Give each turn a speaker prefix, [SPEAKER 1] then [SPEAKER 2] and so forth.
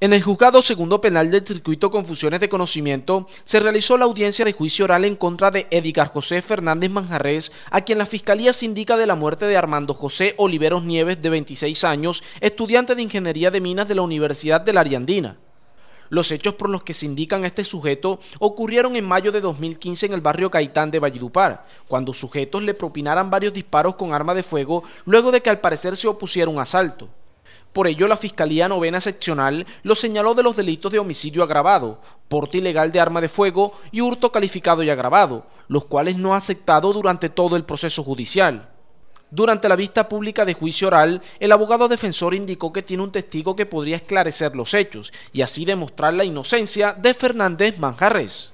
[SPEAKER 1] En el juzgado segundo penal del circuito Confusiones de Conocimiento se realizó la audiencia de juicio oral en contra de Edgar José Fernández Manjarres, a quien la fiscalía se indica de la muerte de Armando José Oliveros Nieves, de 26 años, estudiante de Ingeniería de Minas de la Universidad de la Ariandina. Los hechos por los que se indican a este sujeto ocurrieron en mayo de 2015 en el barrio Caitán de Valledupar, cuando sujetos le propinaran varios disparos con arma de fuego luego de que al parecer se opusiera un asalto. Por ello, la Fiscalía Novena Seccional lo señaló de los delitos de homicidio agravado, porte ilegal de arma de fuego y hurto calificado y agravado, los cuales no ha aceptado durante todo el proceso judicial. Durante la vista pública de juicio oral, el abogado defensor indicó que tiene un testigo que podría esclarecer los hechos y así demostrar la inocencia de Fernández Manjarres.